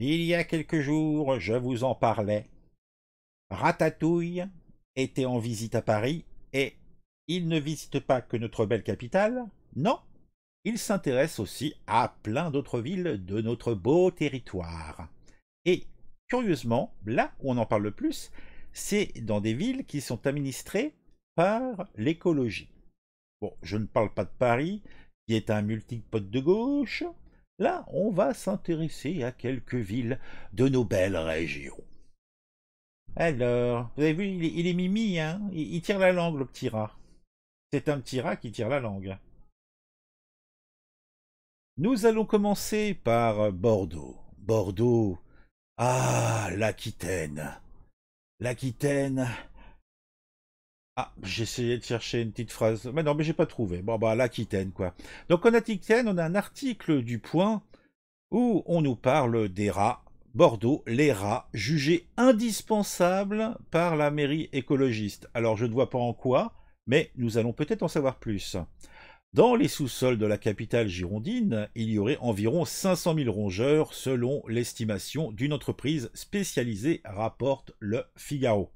Il y a quelques jours, je vous en parlais. Ratatouille était en visite à Paris et il ne visite pas que notre belle capitale, non, il s'intéresse aussi à plein d'autres villes de notre beau territoire. Et curieusement, là où on en parle le plus, c'est dans des villes qui sont administrées par l'écologie. Bon, je ne parle pas de Paris, qui est un multipote de gauche, Là, on va s'intéresser à quelques villes de nos belles régions. Alors, vous avez vu, il est, mimi, hein il tire la langue, le petit rat. C'est un petit rat qui tire la langue. Nous allons commencer par Bordeaux. Bordeaux. Ah, l'Aquitaine. L'Aquitaine, ah, j'essayais de chercher une petite phrase. Mais non, mais j'ai pas trouvé. Bon, bah, l'Aquitaine, quoi. Donc, en Aquitaine, on a un article du Point où on nous parle des rats. Bordeaux, les rats, jugés indispensables par la mairie écologiste. Alors, je ne vois pas en quoi, mais nous allons peut-être en savoir plus. Dans les sous-sols de la capitale girondine, il y aurait environ 500 000 rongeurs selon l'estimation d'une entreprise spécialisée, rapporte le Figaro.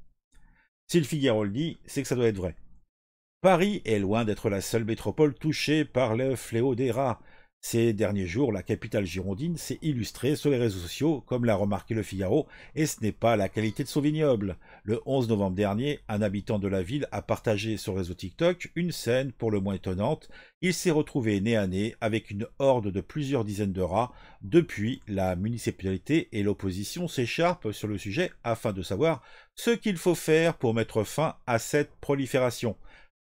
Si le Figaro le dit, c'est que ça doit être vrai. Paris est loin d'être la seule métropole touchée par le fléau des rats. Ces derniers jours, la capitale girondine s'est illustrée sur les réseaux sociaux, comme l'a remarqué le Figaro, et ce n'est pas la qualité de son vignoble. Le 11 novembre dernier, un habitant de la ville a partagé sur le réseau TikTok une scène pour le moins étonnante. Il s'est retrouvé nez à nez avec une horde de plusieurs dizaines de rats. Depuis, la municipalité et l'opposition s'écharpent sur le sujet afin de savoir ce qu'il faut faire pour mettre fin à cette prolifération.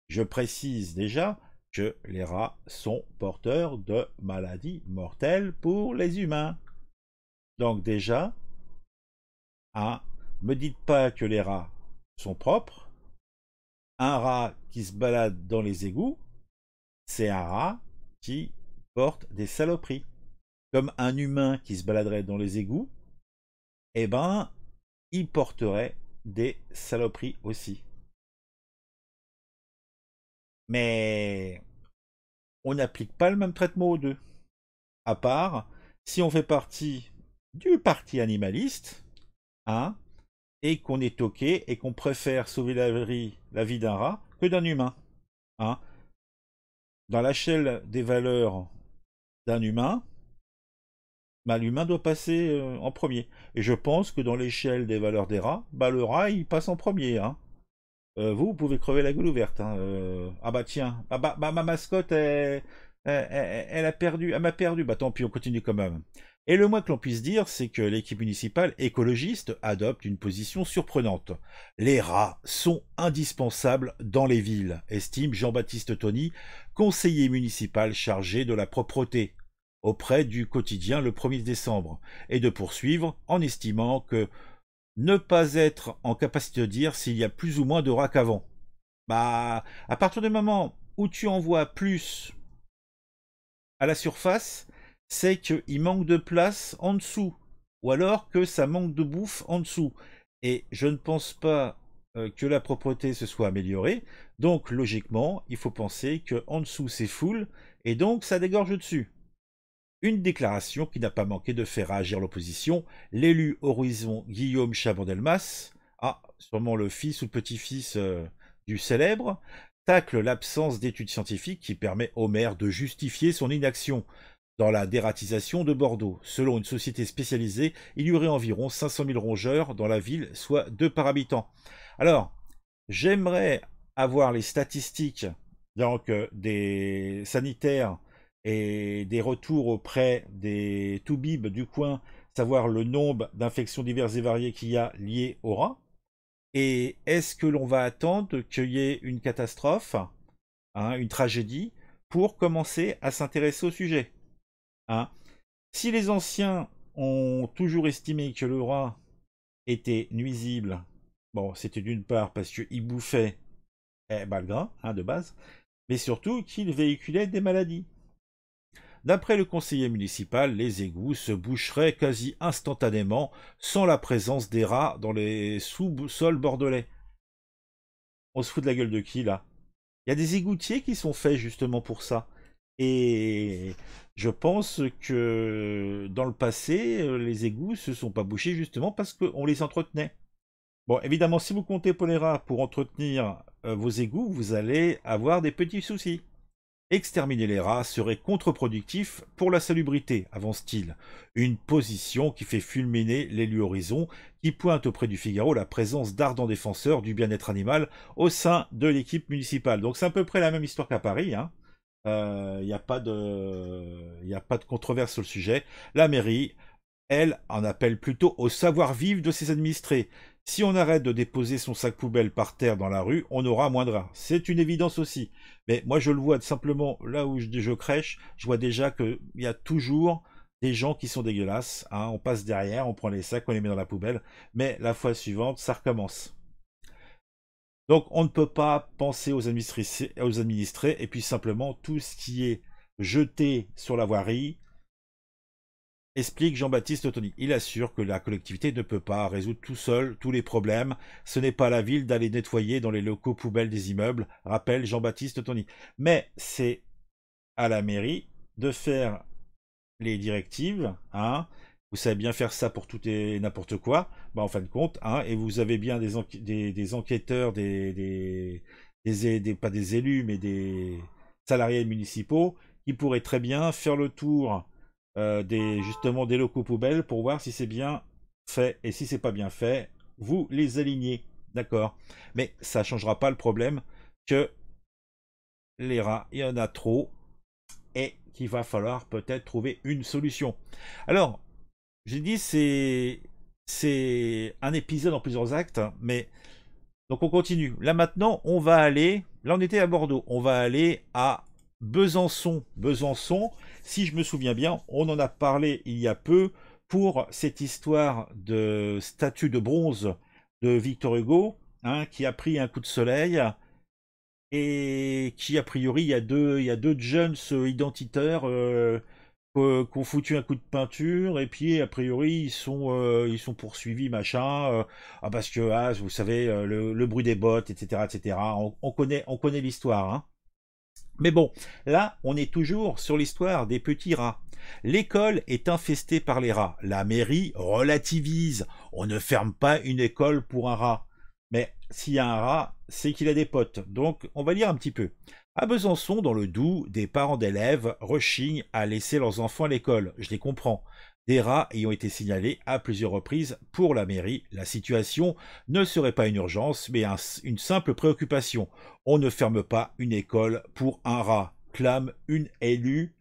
Je précise déjà que les rats sont porteurs de maladies mortelles pour les humains. Donc déjà, ah, me dites pas que les rats sont propres. Un rat qui se balade dans les égouts, c'est un rat qui porte des saloperies. Comme un humain qui se baladerait dans les égouts, eh ben, il porterait des saloperies aussi. Mais on n'applique pas le même traitement aux deux. À part si on fait partie du parti animaliste, hein, et qu'on est toqué et qu'on préfère sauver la vie, d'un rat que d'un humain. Hein. Dans l'échelle des valeurs d'un humain, bah, l'humain doit passer euh, en premier. Et je pense que dans l'échelle des valeurs des rats, bah, le rat, passe en premier. Hein. Euh, vous, pouvez crever la gueule ouverte. Hein, euh. Ah bah tiens, ah bah, bah, ma mascotte, elle, elle a perdu, elle m'a perdu. Bah tant pis, on continue quand même. Et le moins que l'on puisse dire, c'est que l'équipe municipale écologiste adopte une position surprenante. Les rats sont indispensables dans les villes, estime Jean-Baptiste Tony, conseiller municipal chargé de la propreté auprès du quotidien le 1er décembre, et de poursuivre en estimant que ne pas être en capacité de dire s'il y a plus ou moins de rats qu'avant. Bah, à partir du moment où tu envoies plus à la surface, c'est qu'il manque de place en dessous, ou alors que ça manque de bouffe en dessous. Et je ne pense pas euh, que la propreté se soit améliorée, donc logiquement, il faut penser que dessous c'est full, et donc ça dégorge dessus. Une déclaration qui n'a pas manqué de faire agir l'opposition. L'élu Horizon Guillaume Chabondelmas, sûrement le fils ou le petit-fils euh, du célèbre, tacle l'absence d'études scientifiques qui permet au maire de justifier son inaction dans la dératisation de Bordeaux. Selon une société spécialisée, il y aurait environ 500 000 rongeurs dans la ville, soit deux par habitant. Alors, j'aimerais avoir les statistiques donc, euh, des sanitaires et des retours auprès des toubibs du coin, savoir le nombre d'infections diverses et variées qu'il y a liées au rat. Et est-ce que l'on va attendre qu'il y ait une catastrophe, hein, une tragédie, pour commencer à s'intéresser au sujet hein? Si les anciens ont toujours estimé que le rat était nuisible, bon, c'était d'une part parce qu'il bouffait eh bah, hein, de base, mais surtout qu'il véhiculait des maladies. D'après le conseiller municipal, les égouts se boucheraient quasi instantanément sans la présence des rats dans les sous-sols bordelais. On se fout de la gueule de qui là Il y a des égoutiers qui sont faits justement pour ça. Et je pense que dans le passé, les égouts se sont pas bouchés justement parce qu'on les entretenait. Bon, évidemment, si vous comptez rats pour entretenir euh, vos égouts, vous allez avoir des petits soucis. Exterminer les rats serait contre-productif pour la salubrité, avance-t-il. Une position qui fait fulminer l'élu Horizon, qui pointe auprès du Figaro la présence d'ardents défenseurs du bien-être animal au sein de l'équipe municipale. Donc c'est à peu près la même histoire qu'à Paris. Il hein. n'y euh, a, pas de... a pas de controverse sur le sujet. La mairie, elle, en appelle plutôt au savoir-vivre de ses administrés. Si on arrête de déposer son sac poubelle par terre dans la rue, on aura moins de rats. C'est une évidence aussi. Mais moi, je le vois simplement là où je, je crèche, je vois déjà qu'il y a toujours des gens qui sont dégueulasses. Hein. On passe derrière, on prend les sacs, on les met dans la poubelle. Mais la fois suivante, ça recommence. Donc, on ne peut pas penser aux administrés et puis simplement tout ce qui est jeté sur la voirie, explique Jean-Baptiste Tony. Il assure que la collectivité ne peut pas résoudre tout seul tous les problèmes. Ce n'est pas la ville d'aller nettoyer dans les locaux poubelles des immeubles, rappelle Jean-Baptiste Tony. Mais c'est à la mairie de faire les directives. Hein. Vous savez bien faire ça pour tout et n'importe quoi, bah, en fin de compte. Hein, et vous avez bien des, enquêteurs, des, pas des élus, mais des salariés municipaux qui pourraient très bien faire le tour euh, des, justement des locaux poubelles pour voir si c'est bien fait et si c'est pas bien fait, vous les alignez. D'accord Mais ça changera pas le problème que les rats, il y en a trop et qu'il va falloir peut-être trouver une solution. Alors, j'ai dit c'est c'est un épisode en plusieurs actes, hein, mais donc on continue. Là maintenant, on va aller, là on était à Bordeaux, on va aller à Besançon. Besançon, si je me souviens bien, on en a parlé il y a peu pour cette histoire de statue de bronze de Victor Hugo, hein, qui a pris un coup de soleil et qui, a priori, il y a deux, il y a deux jeunes euh, identiteurs euh, qui ont foutu un coup de peinture et puis a priori ils sont euh, ils sont poursuivis machin ah, parce que ah, vous savez le, bruit des bottes etc etc on, connaît on connaît l'histoire hein. Mais bon, là, on est toujours sur l'histoire des petits rats. L'école est infestée par les rats. La mairie relativise. On ne ferme pas une école pour un rat. Mais s'il y a un rat, c'est qu'il a des potes. Donc, on va lire un petit peu. À Besançon, dans le Doubs, des parents d'élèves rechignent à laisser leurs enfants à l'école. Je les comprends. Des rats ayant été signalés à plusieurs reprises pour la mairie, la situation ne serait pas une urgence, mais une simple préoccupation. On ne ferme pas une école pour un rat, clame une élue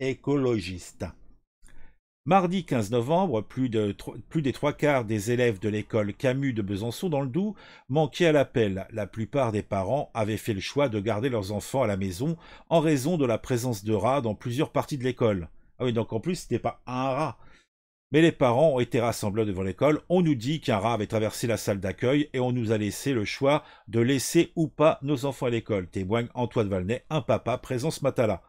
écologiste. Mardi 15 novembre, plus, plus, des trois quarts des élèves de l'école Camus de Besançon dans le Doubs manquaient à l'appel. La plupart des parents avaient fait le choix de garder leurs enfants à la maison en raison de la présence de rats dans plusieurs parties de l'école. Ah oui, donc en plus, n'était pas un rat. Mais les parents ont été rassemblés devant l'école. On nous dit qu'un rat avait traversé la salle d'accueil et on nous a laissé le choix de laisser ou pas nos enfants à l'école, témoigne Antoine Valnet, un papa présent ce matin-là.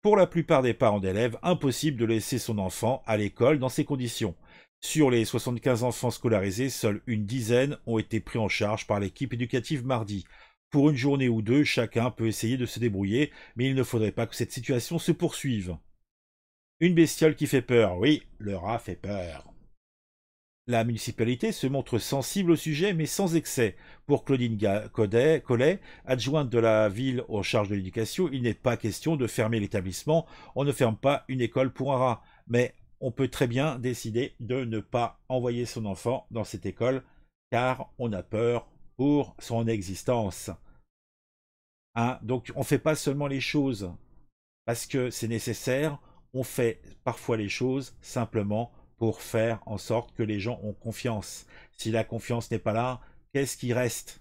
Pour la plupart des parents d'élèves, impossible de laisser son enfant à l'école dans ces conditions. Sur les 75 enfants scolarisés, seules une dizaine ont été pris en charge par l'équipe éducative mardi. Pour une journée ou deux, chacun peut essayer de se débrouiller, mais il ne faudrait pas que cette situation se poursuive. Une bestiole qui fait peur, oui, le rat fait peur. La municipalité se montre sensible au sujet, mais sans excès. Pour Claudine Collet, adjointe de la ville aux charges de l'éducation, il n'est pas question de fermer l'établissement. On ne ferme pas une école pour un rat. Mais on peut très bien décider de ne pas envoyer son enfant dans cette école, car on a peur pour son existence. Hein, donc on ne fait pas seulement les choses parce que c'est nécessaire, on fait parfois les choses simplement pour faire en sorte que les gens ont confiance. Si la confiance n'est pas là, qu'est-ce qui reste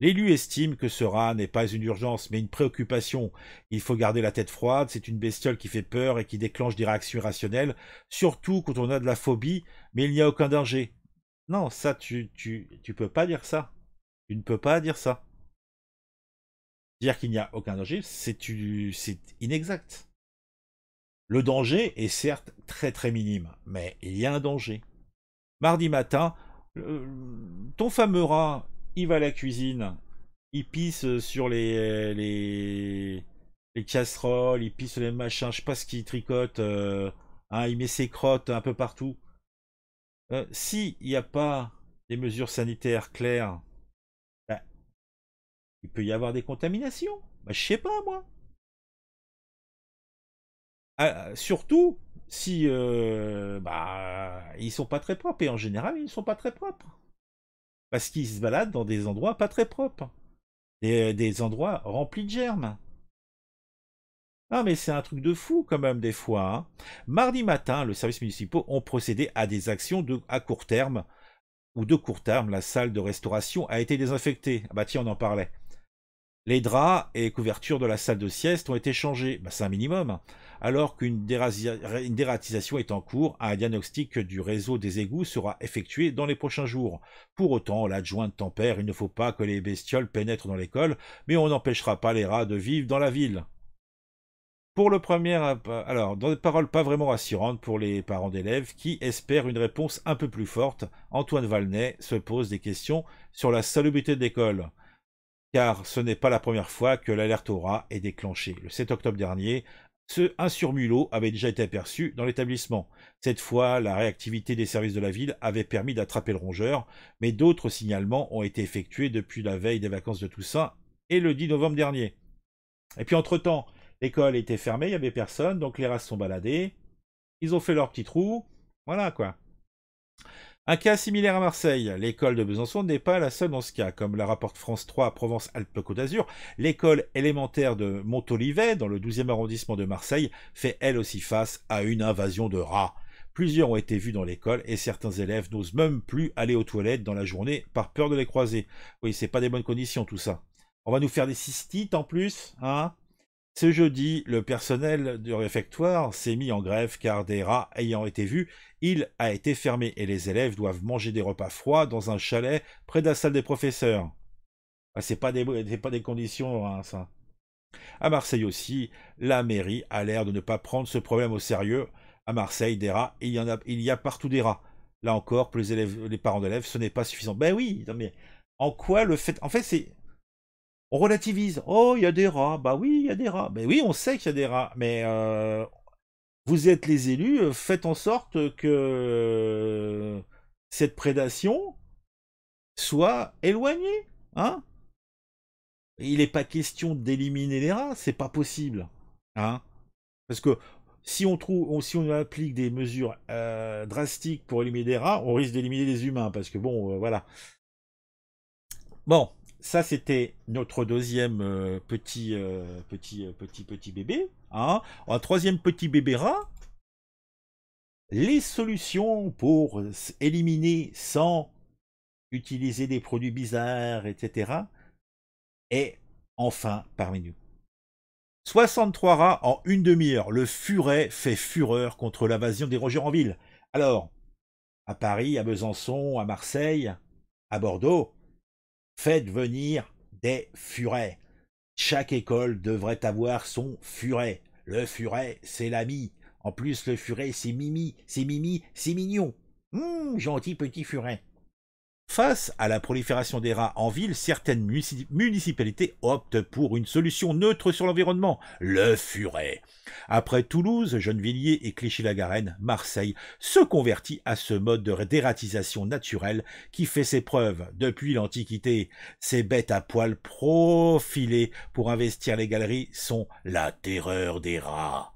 L'élu estime que ce rat n'est pas une urgence, mais une préoccupation. Il faut garder la tête froide, c'est une bestiole qui fait peur et qui déclenche des réactions irrationnelles, surtout quand on a de la phobie, mais il n'y a aucun danger. Non, ça, tu, tu, tu peux pas dire ça. Tu ne peux pas dire ça. Dire qu'il n'y a aucun danger, c'est inexact. Le danger est certes très très minime, mais il y a un danger. Mardi matin, ton fameux rat, il va à la cuisine, il pisse sur les, les, les casseroles, il pisse sur les machins, je sais pas ce qu'il tricote, euh, hein, il met ses crottes un peu partout. Euh, S'il n'y a pas des mesures sanitaires claires, ben, il peut y avoir des contaminations. Bah, je sais pas moi. Ah, euh, surtout si euh, bah, ils sont pas très propres. Et en général, ils ne sont pas très propres. Parce qu'ils se baladent dans des endroits pas très propres. Des, euh, des endroits remplis de germes. Ah mais c'est un truc de fou quand même des fois. Hein. Mardi matin, le service municipal ont procédé à des actions de, à court terme ou de court terme. La salle de restauration a été désinfectée. Ah bah tiens, on en parlait. Les draps et couvertures de la salle de sieste ont été changés, bah, c'est un minimum, hein. alors qu'une dératisation est en cours, un diagnostic du réseau des égouts sera effectué dans les prochains jours. Pour autant, l'adjointe tempère, il ne faut pas que les bestioles pénètrent dans l'école, mais on n'empêchera pas les rats de vivre dans la ville. Pour le premier, euh, alors, dans des paroles pas vraiment rassurantes pour les parents d'élèves qui espèrent une réponse un peu plus forte, Antoine Valnet se pose des questions sur la salubrité de l'école car ce n'est pas la première fois que l'alerte aura est déclenchée. Le 7 octobre dernier, ce, un avait déjà été aperçu dans l'établissement. Cette fois, la réactivité des services de la ville avait permis d'attraper le rongeur, mais d'autres signalements ont été effectués depuis la veille des vacances de Toussaint et le 10 novembre dernier. Et puis entre-temps, l'école était fermée, il n'y avait personne, donc les races sont baladés, ils ont fait leur petit trou, voilà quoi. Un cas similaire à Marseille. L'école de Besançon n'est pas la seule dans ce cas. Comme la rapporte France 3 à Provence-Alpes-Côte d'Azur, l'école élémentaire de Montolivet, dans le 12e arrondissement de Marseille, fait elle aussi face à une invasion de rats. Plusieurs ont été vus dans l'école et certains élèves n'osent même plus aller aux toilettes dans la journée par peur de les croiser. Oui, c'est pas des bonnes conditions tout ça. On va nous faire des cystites en plus, hein ce jeudi, le personnel du réfectoire s'est mis en grève car des rats ayant été vus, il a été fermé et les élèves doivent manger des repas froids dans un chalet près de la salle des professeurs. Ah, c'est pas des, pas des conditions, hein, ça. À Marseille aussi, la mairie a l'air de ne pas prendre ce problème au sérieux. À Marseille, des rats, il y, en a, il y a partout des rats. Là encore, pour les, élèves, les parents d'élèves, ce n'est pas suffisant. Ben oui, mais en quoi le fait. En fait, c'est on relativise. Oh, il y a des rats. Bah oui, il y a des rats. Mais oui, on sait qu'il y a des rats. Mais euh, vous êtes les élus, euh, faites en sorte que cette prédation soit éloignée. Hein il n'est pas question d'éliminer les rats, c'est pas possible. Hein Parce que si on trouve, si on applique des mesures euh, drastiques pour éliminer les rats, on risque d'éliminer les humains, parce que bon, voilà. Bon, ça, c'était notre deuxième euh, petit, euh, petit, euh, petit, petit bébé. Hein. Un troisième petit bébé rat, les solutions pour éliminer sans utiliser des produits bizarres, etc. est enfin parmi nous. 63 rats en une demi-heure. Le furet fait fureur contre l'invasion des rongeurs en ville. Alors, à Paris, à Besançon, à Marseille, à Bordeaux, Faites venir des furets. Chaque école devrait avoir son furet. Le furet, c'est l'ami. En plus, le furet, c'est Mimi, c'est Mimi, c'est mignon. Hum, gentil petit furet. Face à la prolifération des rats en ville, certaines municipalités optent pour une solution neutre sur l'environnement, le furet. Après Toulouse, Gennevilliers et Clichy-la-Garenne, Marseille se convertit à ce mode de dératisation naturelle qui fait ses preuves depuis l'Antiquité. Ces bêtes à poils profilées pour investir les galeries sont la terreur des rats.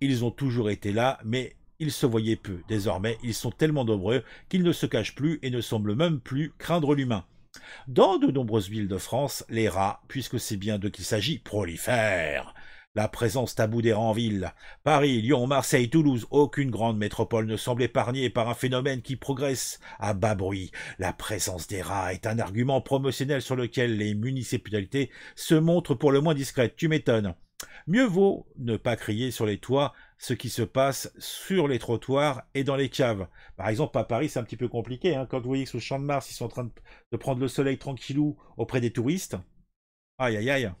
Ils ont toujours été là, mais ils se voyaient peu. Désormais, ils sont tellement nombreux qu'ils ne se cachent plus et ne semblent même plus craindre l'humain. Dans de nombreuses villes de France, les rats, puisque c'est bien de qu'il s'agit, prolifèrent. La présence taboue des rats en ville. Paris, Lyon, Marseille, Toulouse, aucune grande métropole ne semble épargnée par un phénomène qui progresse à bas bruit. La présence des rats est un argument promotionnel sur lequel les municipalités se montrent pour le moins discrètes. Tu m'étonnes. Mieux vaut ne pas crier sur les toits ce qui se passe sur les trottoirs et dans les caves. Par exemple, à Paris, c'est un petit peu compliqué. Hein. Quand vous voyez que sur le champ de Mars, ils sont en train de prendre le soleil tranquillou auprès des touristes. Aïe, aïe, aïe.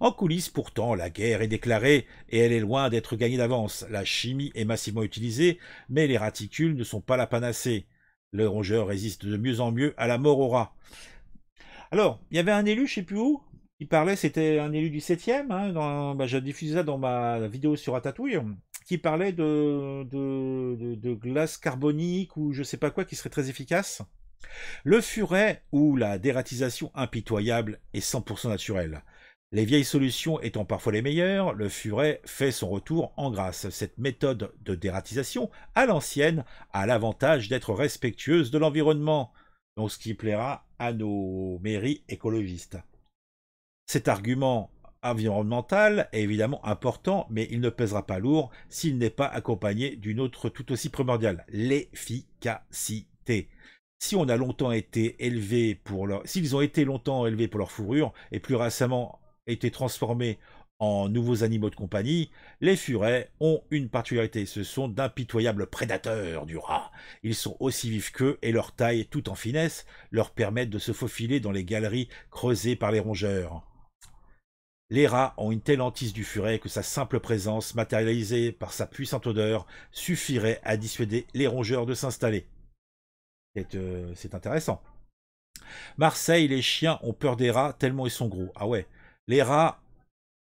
En coulisses, pourtant, la guerre est déclarée et elle est loin d'être gagnée d'avance. La chimie est massivement utilisée, mais les raticules ne sont pas la panacée. Le rongeur résiste de mieux en mieux à la mort au rat. Alors, il y avait un élu, je sais plus où, il parlait, c'était un élu du 7 e hein, bah, je diffusais dans ma vidéo sur Ratatouille, qui parlait de, de, glace carbonique ou je sais pas quoi qui serait très efficace. Le furet ou la dératisation impitoyable est 100% naturelle. Les vieilles solutions étant parfois les meilleures, le furet fait son retour en grâce. Cette méthode de dératisation à l'ancienne a l'avantage d'être respectueuse de l'environnement, donc ce qui plaira à nos mairies écologistes. Cet argument environnemental est évidemment important, mais il ne pèsera pas lourd s'il n'est pas accompagné d'une autre tout aussi primordiale, l'efficacité. Si on a longtemps été pour s'ils ont été longtemps élevés pour leur fourrure et plus récemment été transformés en nouveaux animaux de compagnie, les furets ont une particularité, ce sont d'impitoyables prédateurs du rat. Ils sont aussi vifs qu'eux et leur taille tout en finesse leur permettent de se faufiler dans les galeries creusées par les rongeurs. Les rats ont une telle hantise du furet que sa simple présence, matérialisée par sa puissante odeur, suffirait à dissuader les rongeurs de s'installer. Euh, c'est intéressant. Marseille, les chiens ont peur des rats tellement ils sont gros. Ah ouais. Les rats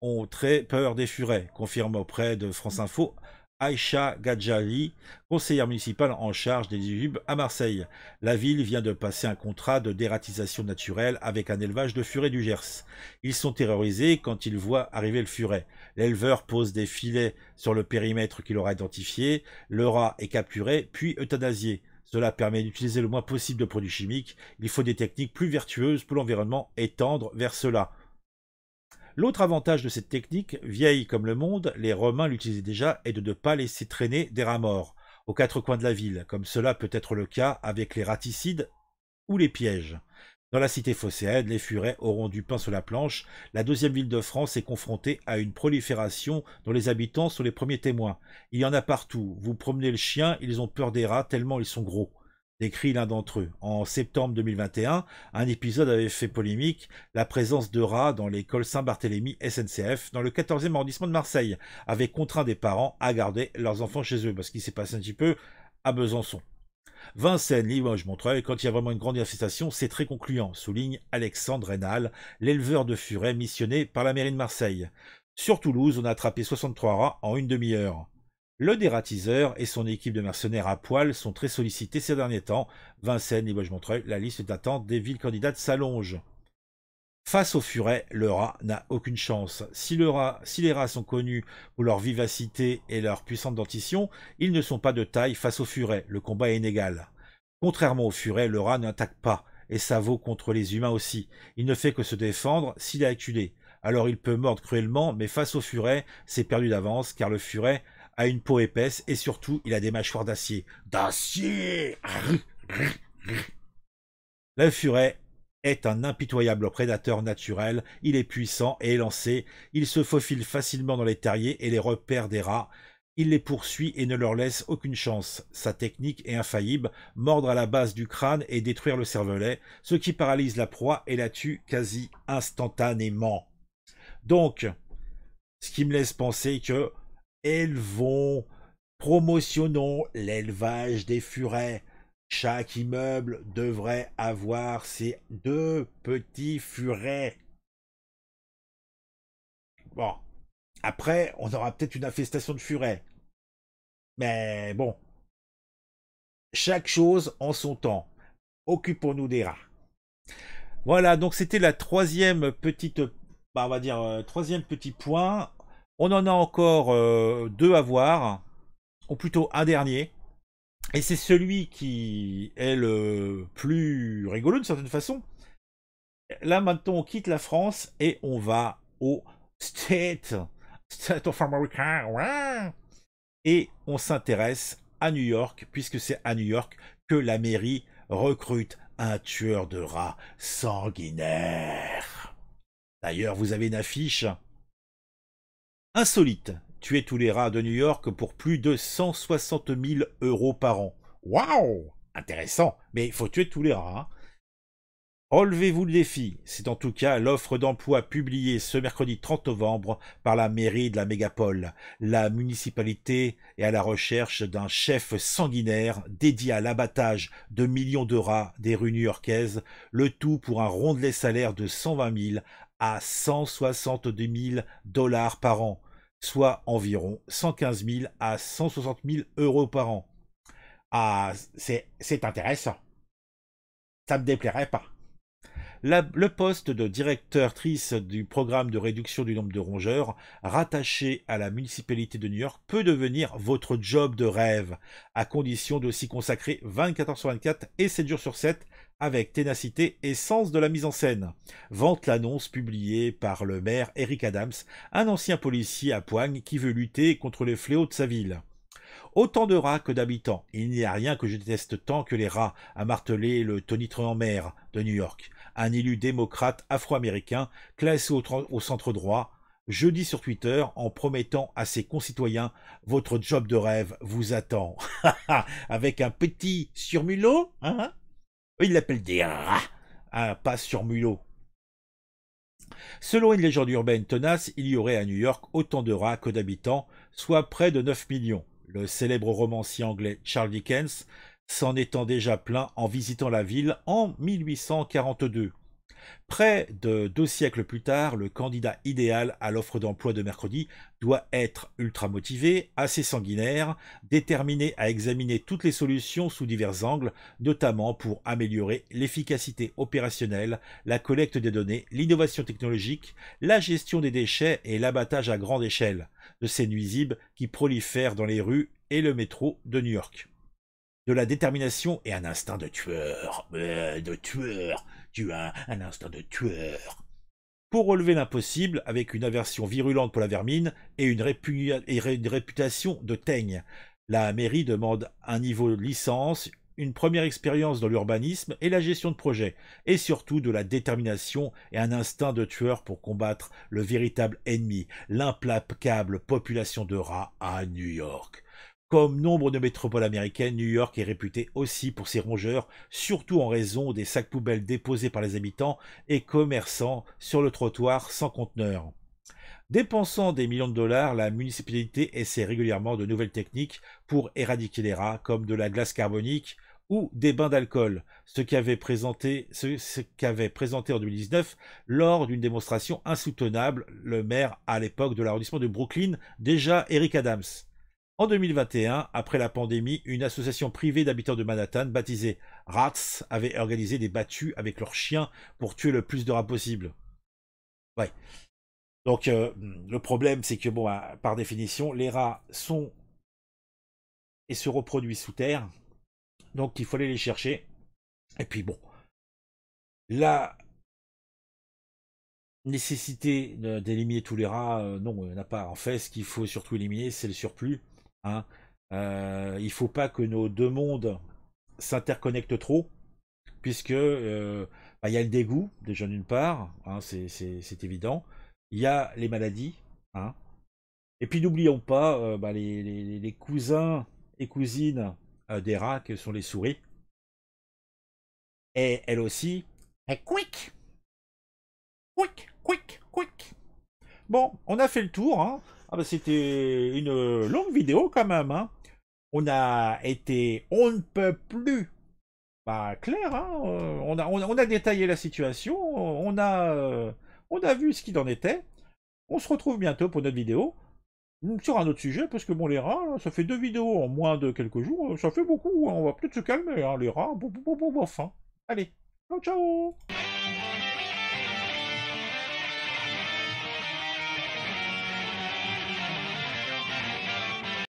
ont très peur des furets, confirme auprès de France Info Aïcha Gadjali, conseillère municipale en charge des jujubes à Marseille. La ville vient de passer un contrat de dératisation naturelle avec un élevage de furets du Gers. Ils sont terrorisés quand ils voient arriver le furet. L'éleveur pose des filets sur le périmètre qu'il aura identifié, le rat est capturé puis euthanasié. Cela permet d'utiliser le moins possible de produits chimiques. Il faut des techniques plus vertueuses pour l'environnement et tendre vers cela. L'autre avantage de cette technique, vieille comme le monde, les Romains l'utilisaient déjà, est de ne pas laisser traîner des rats morts aux quatre coins de la ville, comme cela peut être le cas avec les raticides ou les pièges. Dans la cité phocéenne, les furets auront du pain sur la planche. La deuxième ville de France est confrontée à une prolifération dont les habitants sont les premiers témoins. Il y en a partout. Vous promenez le chien, ils ont peur des rats tellement ils sont gros décrit l'un d'entre eux. En septembre 2021, un épisode avait fait polémique, la présence de rats dans l'école Saint-Barthélemy SNCF, dans le 14e arrondissement de Marseille, avait contraint des parents à garder leurs enfants chez eux, parce qu'il s'est passé un petit peu à Besançon. Vincennes, Limoges, Montreuil, quand il y a vraiment une grande infestation, c'est très concluant, souligne Alexandre Rénal, l'éleveur de furets missionné par la mairie de Marseille. Sur Toulouse, on a attrapé 63 rats en une demi-heure. Le dératiseur et son équipe de mercenaires à poil sont très sollicités ces derniers temps. Vincennes, je Montreuil, la liste d'attente des villes candidates s'allonge. Face au furet, le rat n'a aucune chance. Si, le rat, si, les rats sont connus pour leur vivacité et leur puissante dentition, ils ne sont pas de taille face au furet. Le combat est inégal. Contrairement au furet, le rat n'attaque pas, et ça vaut contre les humains aussi. Il ne fait que se défendre s'il est acculé. Alors il peut mordre cruellement, mais face au furet, c'est perdu d'avance, car le furet a une peau épaisse et surtout, il a des mâchoires d'acier. D'acier Le furet est un impitoyable prédateur naturel, il est puissant et élancé, il se faufile facilement dans les terriers et les repères des rats, il les poursuit et ne leur laisse aucune chance. Sa technique est infaillible, mordre à la base du crâne et détruire le cervelet, ce qui paralyse la proie et la tue quasi instantanément. Donc, ce qui me laisse penser que vont promotionnons l'élevage des furets. Chaque immeuble devrait avoir ses deux petits furets. Bon, après, on aura peut-être une infestation de furets. Mais bon, chaque chose en son temps. Occupons-nous des rats. Voilà, donc c'était la troisième petite, bah, on va dire, euh, troisième petit point. On en a encore euh, deux à voir, ou plutôt un dernier. Et c'est celui qui est le plus rigolo d'une certaine façon. Là maintenant, on quitte la France et on va au State, State of America. Et on s'intéresse à New York, puisque c'est à New York que la mairie recrute un tueur de rats sanguinaire. D'ailleurs, vous avez une affiche Insolite, tuer tous les rats de New York pour plus de 160 000 euros par an. Waouh Intéressant, mais il faut tuer tous les rats. Relevez-vous le défi, c'est en tout cas l'offre d'emploi publiée ce mercredi 30 novembre par la mairie de la mégapole. La municipalité est à la recherche d'un chef sanguinaire dédié à l'abattage de millions de rats des rues new-yorkaises, le tout pour un rondelet salaire de 120 000 à 162 000 dollars par an soit environ 115 000 à 160 000 euros par an. Ah, c'est intéressant. Ça ne me déplairait pas. le poste de directeur-trice du programme de réduction du nombre de rongeurs, rattaché à la municipalité de New York, peut devenir votre job de rêve, à condition de s'y consacrer 24 h sur 24 et 7 jours sur 7, avec ténacité et sens de la mise en scène. Vante l'annonce publiée par le maire Eric Adams, un ancien policier à Poigne qui veut lutter contre les fléaux de sa ville. Autant de rats que d'habitants. Il n'y a rien que je déteste tant que les rats, a martelé le en maire de New York, un élu démocrate afro-américain classé au, centre droit jeudi sur Twitter en promettant à ses concitoyens votre job de rêve vous attend. Avec un petit surmulot, hein, hein il ils des rats. Un ah, pas sur mulot. Selon une légende urbaine tenace, il y aurait à New York autant de rats que d'habitants, soit près de 9 millions. Le célèbre romancier anglais Charles Dickens s'en étant déjà plaint en visitant la ville en 1842. Près de deux siècles plus tard, le candidat idéal à l'offre d'emploi de mercredi doit être ultra motivé, assez sanguinaire, déterminé à examiner toutes les solutions sous divers angles, notamment pour améliorer l'efficacité opérationnelle, la collecte des données, l'innovation technologique, la gestion des déchets et l'abattage à grande échelle de ces nuisibles qui prolifèrent dans les rues et le métro de New York de la détermination et un instinct de tueur, euh, de tueur, tu as un instinct de tueur. Pour relever l'impossible, avec une aversion virulente pour la vermine et une, réputation de teigne, la mairie demande un niveau de licence, une première expérience dans l'urbanisme et la gestion de projet, et surtout de la détermination et un instinct de tueur pour combattre le véritable ennemi, l'implacable population de rats à New York. Comme nombre de métropoles américaines, New York est réputée aussi pour ses rongeurs, surtout en raison des sacs poubelles déposés par les habitants et commerçants sur le trottoir sans conteneur. Dépensant des millions de dollars, la municipalité essaie régulièrement de nouvelles techniques pour éradiquer les rats, comme de la glace carbonique ou des bains d'alcool, ce qu'avait présenté, ce qu'avait présenté en 2019 lors d'une démonstration insoutenable le maire à l'époque de l'arrondissement de Brooklyn, déjà Eric Adams. En 2021, après la pandémie, une association privée d'habitants de Manhattan, baptisée Rats, avait organisé des battues avec leurs chiens pour tuer le plus de rats possible. Ouais. Donc euh, le problème, c'est que bon, bah, par définition, les rats sont et se reproduisent sous terre, donc il fallait les chercher. Et puis bon, la nécessité d'éliminer tous les rats, euh, non, il n'y en a pas. En fait, ce qu'il faut surtout éliminer, c'est le surplus il hein. ne euh, il faut pas que nos deux mondes s'interconnectent trop, puisque euh, bah, il y a le dégoût, déjà d'une part, hein, c'est évident. Il y a les maladies, hein. et puis n'oublions pas euh, bah, les, les, cousins et cousines des rats que sont les souris. Et elle aussi, quick, quick, quick, quick. Bon, on a fait le tour. Hein. Ah, ben, c'était une euh, longue vidéo quand même. Hein. On a été, on ne peut plus. Bah clair, hein. Euh, on, a, détaillé la situation, on a, euh, on a vu ce qu'il en était. On se retrouve bientôt pour notre vidéo hmm, sur un autre sujet, parce que bon, les rats, ça fait deux vidéos en moins de quelques jours, ça fait beaucoup, hein, on va peut-être se calmer, hein, les rats, bon, bon, bon, bon, enfin. Allez, ciao, ciao